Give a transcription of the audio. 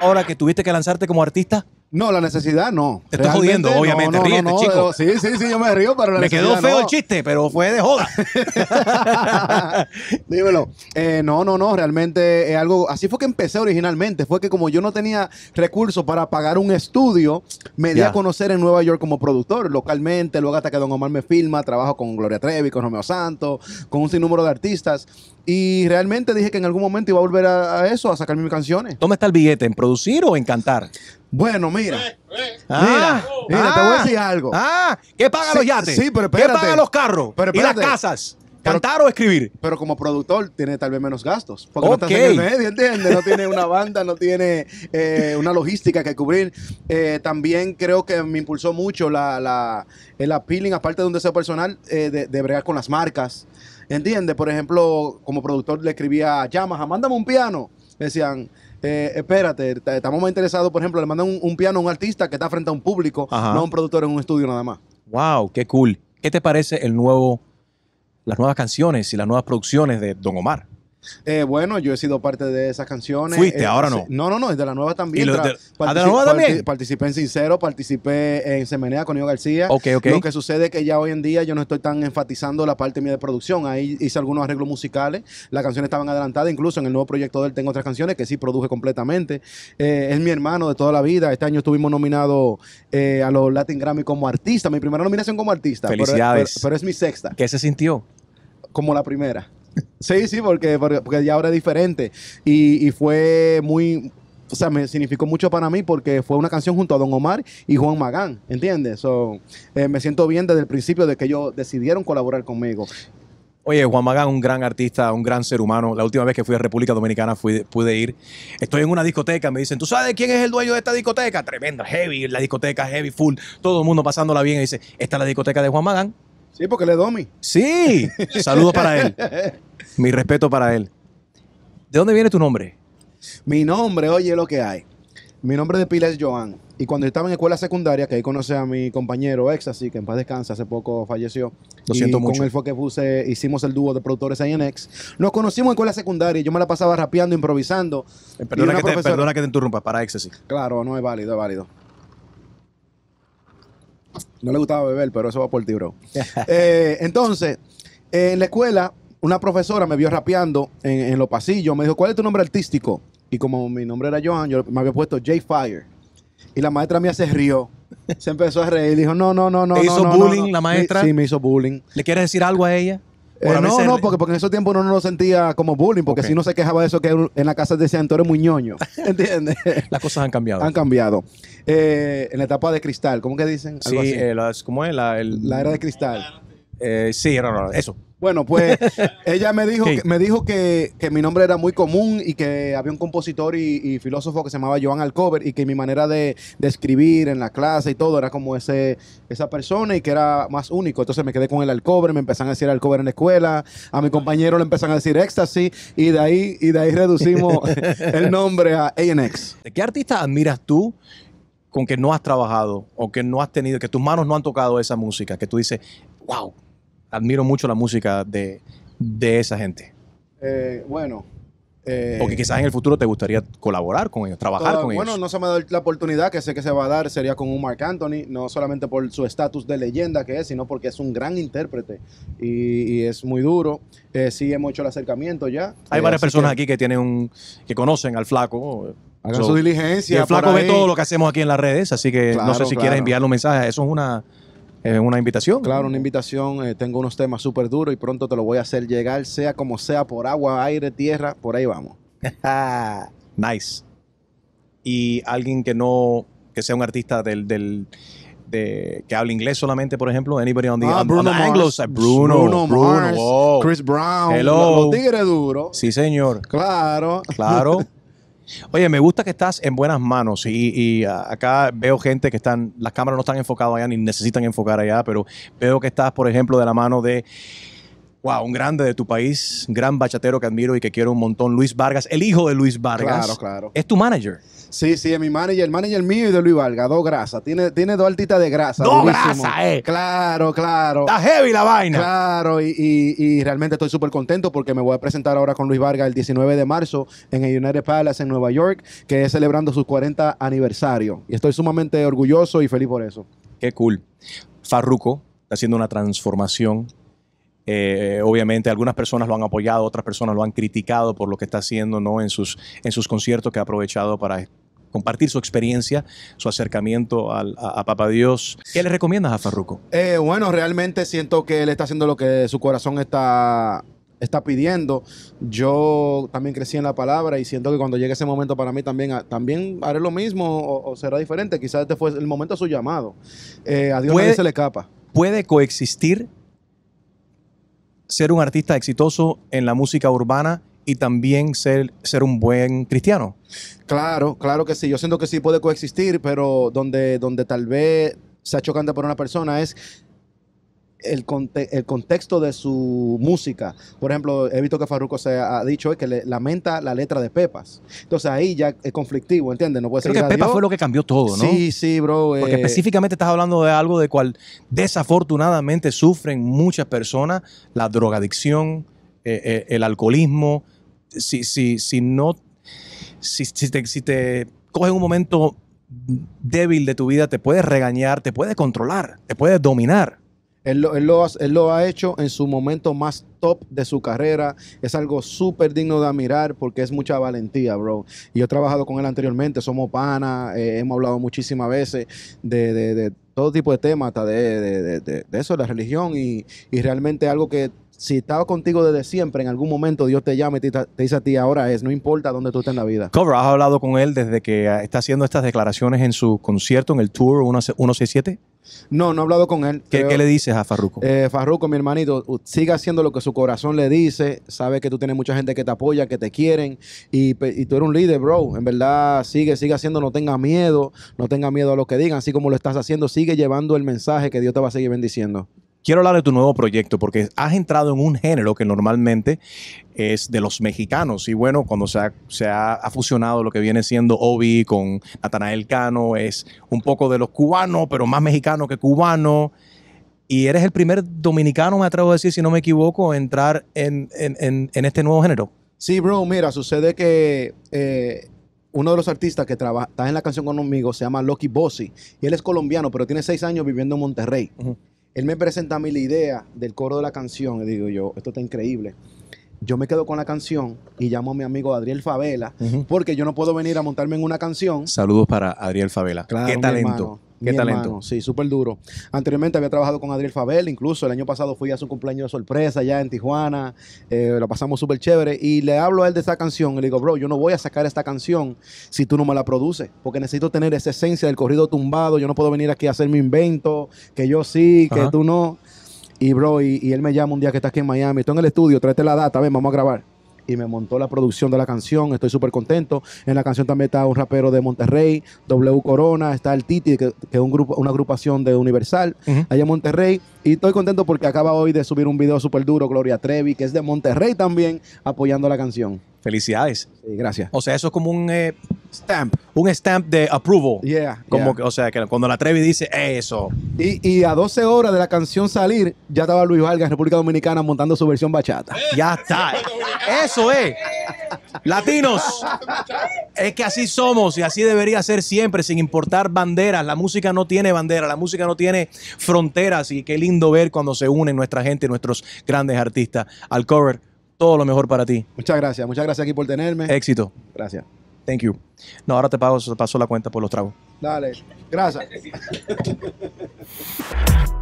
Ahora que tuviste que lanzarte como artista? No, la necesidad no. Te estás jodiendo, obviamente. Ríete, sí, sí, sí, yo me río, pero Me quedó feo el chiste, pero fue de joda. Dímelo. Eh, no, no, no, realmente es algo. Así fue que empecé originalmente. Fue que como yo no tenía recursos para pagar un estudio, me di a conocer en Nueva York como productor localmente. Luego, hasta que Don Omar me filma, trabajo con Gloria Trevi, con Romeo Santos, con un sinnúmero de artistas. Y realmente dije que en algún momento iba a volver a, eso, a sacar mis canciones. ¿Dónde está el billete? ¿En producir o en cantar? Bueno, mira. Eh, eh. Ah. mira, te voy a ah. decir algo. Ah, ¿qué pagan los yates? ¿Qué pagan los carros? Pero ¿Y las casas? ¿Cantar o escribir? Pero como productor tiene tal vez menos gastos. Porque no estás en medio, ¿entiendes? No tiene una banda, no tiene eh, una logística que cubrir. también creo que me impulsó mucho la, la, el appealing, aparte de un deseo personal, eh, de, bregar con las marcas. ¿Entiendes? Por ejemplo, como productor le escribía a Yamaha, mándame un piano. Decían, eh, espérate, estamos más interesados, por ejemplo, le mandan un, piano a un artista que está frente a un público, no a un productor en un estudio nada más. ¡Wow! ¡Qué cool! ¿Qué te parece el nuevo, las nuevas canciones y las nuevas producciones de Don Omar? Eh, bueno, yo he sido parte de esas canciones. ¿Fuiste? Eh, ahora no. No, no, no, es de la nueva también. también? Participé en Sincero, participé en Semenea con Nio García. Ok, ok. Lo que sucede es que ya hoy en día yo no estoy tan enfatizando la parte mía de producción. Ahí hice algunos arreglos musicales, las canciones estaban adelantadas, incluso en el nuevo proyecto de él tengo otras canciones que sí produje completamente. Eh, es mi hermano de toda la vida. Este año estuvimos nominados a los Latin Grammy como artista, mi primera nominación como artista. Felicidades. pero es mi sexta. ¿Qué se sintió? Como la primera. Sí, sí, porque, porque, ya ahora es diferente. Y, fue muy, o sea, me significó mucho para mí porque fue una canción junto a Don Omar y Juan Magán, ¿entiendes? So, eh, me siento bien desde el principio de que ellos decidieron colaborar conmigo. Oye, Juan Magán, un gran artista, un gran ser humano. La última vez que fui a República Dominicana pude ir. Estoy en una discoteca, me dicen, ¿tú sabes quién es el dueño de esta discoteca? Tremenda, heavy, la discoteca heavy, full, todo el mundo pasándola bien. Y dice, esta es la discoteca de Juan Magán. Sí, porque le domi. Sí, saludos para él. Mi respeto para él. ¿De dónde viene tu nombre? Mi nombre, oye lo que hay. Mi nombre de pila es Joan. Y cuando estaba en escuela secundaria, que ahí conocí a mi compañero ex, que en paz descansa, hace poco falleció. Lo siento y Con él fue que puse, hicimos el dúo de productores ahí en ex. Nos conocimos en escuela secundaria y yo me la pasaba rapeando, improvisando. Eh, perdona, que te, que te, interrumpa, para ex, Claro, no es válido, es válido. No le gustaba beber, pero eso va por ti, bro. Eh, entonces, en la escuela, una profesora me vio rapeando en, los pasillos. Me dijo, ¿cuál es tu nombre artístico? Y como mi nombre era Johan, yo me había puesto J Fire. Y la maestra mía se rió. Se empezó a reír. Dijo, no, no, no, no. ¿Te hizo no, bullying la maestra? Sí, me hizo bullying. ¿Le quieres decir algo a ella? Eh, no, no, porque, porque en esos tiempos uno no lo sentía como bullying, porque si no se quejaba de eso que en la casa decían, tú eres muy ñoño. ¿Entiendes? Las cosas han cambiado. Han cambiado. Eh, en la etapa de cristal, ¿cómo que dicen? Algo sí, así. Eh, ¿cómo es? la era de cristal. Eh, sí, eh, eso. Bueno, pues ella me dijo, que, me dijo que, mi nombre era muy común y que había un compositor y, filósofo que se llamaba Joan Alcover y que mi manera de, escribir en la clase y todo era como ese, esa persona y que era más único. Entonces me quedé con el Alcover, me empezaron a decir Alcover en la escuela, a mi compañero le empezaron a decir Éxtasis y de ahí, y de ahí reducimos el nombre a ANX. qué artista admiras tú? con que no has trabajado o que no has tenido, que tus manos no han tocado esa música, que tú dices, wow, admiro mucho la música de, esa gente. Eh, bueno. Eh, porque quizás en el futuro te gustaría colaborar con ellos, trabajar con ellos. Bueno, no se me ha dado la oportunidad que sé que se va a dar, sería con un Mark Anthony, no solamente por su estatus de leyenda que es, sino porque es un gran intérprete y, es muy duro. Eh, sí, hemos hecho el acercamiento ya. Hay varias personas aquí que tienen un, que conocen al flaco. Hagan su diligencia. Y el flaco ve todo lo que hacemos aquí en las redes, así que no sé si quieres enviarle un mensaje. Eso es una, eh, una invitación. Claro, una invitación. Eh, tengo unos temas súper duros y pronto te lo voy a hacer llegar, sea como sea, por agua, aire, tierra, por ahí vamos. nice. Y alguien que no, que sea un artista del, del que habla inglés solamente, por ejemplo. Anybody on the, ah, Bruno Bruno, Bruno, Mars, Chris Brown. Hello. Los, tigres Sí, señor. Claro. Claro. Oye, me gusta que estás en buenas manos y, ah, acá veo gente que están, las cámaras no están enfocadas allá ni necesitan enfocar allá, pero veo que estás, por ejemplo, de la mano de wow, un grande de tu país, gran bachatero que admiro y que quiero un montón, Luis Vargas, el hijo de Luis Vargas. Claro, claro. Es tu manager. Sí, sí, es mi manager, el manager mío y de Luis Vargas. dos grasas. Tiene, tiene dos altitas de grasa. Dos grasas, eh. Claro, claro. Está heavy la vaina. Claro, y, y, realmente estoy súper contento porque me voy a presentar ahora con Luis Vargas el 19 de marzo en el United Palace en Nueva York, que es celebrando sus 40 aniversario. Y estoy sumamente orgulloso y feliz por eso. Qué cool. Farruco está haciendo una transformación eh, obviamente algunas personas lo han apoyado, otras personas lo han criticado por lo que está haciendo ¿no? en, sus, en sus conciertos que ha aprovechado para compartir su experiencia, su acercamiento a, Papá Dios. ¿Qué le recomiendas a Farruco? Eh, bueno, realmente siento que él está haciendo lo que su corazón está está pidiendo. Yo también crecí en la palabra y siento que cuando llegue ese momento para mí también, ah, también haré lo mismo o, será diferente. Quizás este fue el momento de su llamado. Eh, a Dios se le escapa. ¿Puede coexistir ser un artista exitoso en la música urbana y también ser, ser un buen cristiano. Claro, claro que sí. Yo siento que sí puede coexistir, pero donde, donde tal vez sea chocante para una persona es el, el, contexto de su música. Por ejemplo, he visto que Farruko se ha dicho que le lamenta la letra de Pepas. Entonces ahí ya es conflictivo, ¿entiendes? No puede ser. Creo que Pepas fue lo que cambió todo, ¿no? Sí, sí, bro. Porque eh, específicamente estás hablando de algo de cual desafortunadamente sufren muchas personas, la drogadicción, eh, eh, el alcoholismo, si, si, no, si, te, si coges un momento débil de tu vida, te puede regañar, te puede controlar, te puede dominar. Él lo, ha hecho en su momento más top de su carrera. Es algo súper digno de admirar porque es mucha valentía, bro. Y yo he trabajado con él anteriormente, somos pana, eh, hemos hablado muchísimas veces de, todo tipo de temas, hasta de, eso, de la religión. Y, y realmente algo que si estaba contigo desde siempre, en algún momento Dios te llama y te, dice a ti, ahora es, no importa dónde tú estés en la vida. ¿Cobra ¿has hablado con él desde que está haciendo estas declaraciones en su concierto, en el Tour 167? No, no he hablado con él. ¿Qué, le dices a Farruco? Eh, Farruco, mi hermanito, sigue haciendo lo que su corazón le dice. Sabe que tú tienes mucha gente que te apoya, que te quieren. Y, tú eres un líder, bro. En verdad, sigue, sigue haciendo, no tengas miedo. No tengas miedo a lo que digan. Así como lo estás haciendo, sigue llevando el mensaje que Dios te va a seguir bendiciendo. Quiero hablar de tu nuevo proyecto porque has entrado en un género que normalmente es de los mexicanos. Y bueno, cuando se ha, fusionado lo que viene siendo Obi con Natanael Cano, es un poco de los cubanos, pero más mexicano que cubano. Y eres el primer dominicano, me atrevo a decir, si no me equivoco, a entrar en, este nuevo género. Sí, bro, mira, sucede que eh, uno de los artistas que trabaja, está en la canción con conmigo se llama Loki Bossi. Y él es colombiano, pero tiene seis años viviendo en Monterrey. Él me presenta a mí la idea del coro de la canción y digo yo, esto está increíble. Yo me quedo con la canción y llamo a mi amigo Adriel Favela, porque yo no puedo venir a montarme en una canción. Saludos para Adriel Favela. Qué talento. Qué talento. sí, súper duro. Anteriormente había trabajado con Adriel Fabel, incluso el año pasado fui a su cumpleaños de sorpresa allá en Tijuana, eh, lo pasamos súper chévere y le hablo a él de esa canción y le digo, bro, yo no voy a sacar esta canción si tú no me la produces, porque necesito tener esa esencia del corrido tumbado, yo no puedo venir aquí a hacer mi invento, que yo sí, que tú no. Y bro, y, él me llama un día que está aquí en Miami, estoy en el estudio, tráete la data, ven, vamos a grabar y me montó la producción de la canción. Estoy súper contento. En la canción también está un rapero de Monterrey, W Corona, está el Titi, que, es un grupo, una agrupación de Universal, allá en Monterrey. Y estoy contento porque acaba hoy de subir un video súper duro, Gloria Trevi, que es de Monterrey también, apoyando la canción. Felicidades. Sí, gracias. O sea, eso es como un eh, stamp. Un stamp de approval. Yeah. Como Que, o sea, que cuando la Trevi dice eso. Y, a 12 horas de la canción salir, ya estaba Luis Vargas en República Dominicana montando su versión bachata. ya está. eso es. Latinos. es que así somos y así debería ser siempre, sin importar banderas. La música no tiene bandera, la música no tiene fronteras. Y qué lindo ver cuando se unen nuestra gente, nuestros grandes artistas. Al cover todo lo mejor para ti. Muchas gracias, muchas gracias aquí por tenerme. Éxito. Gracias. Thank you. No, ahora te pago, paso la cuenta por los tragos. Dale, gracias.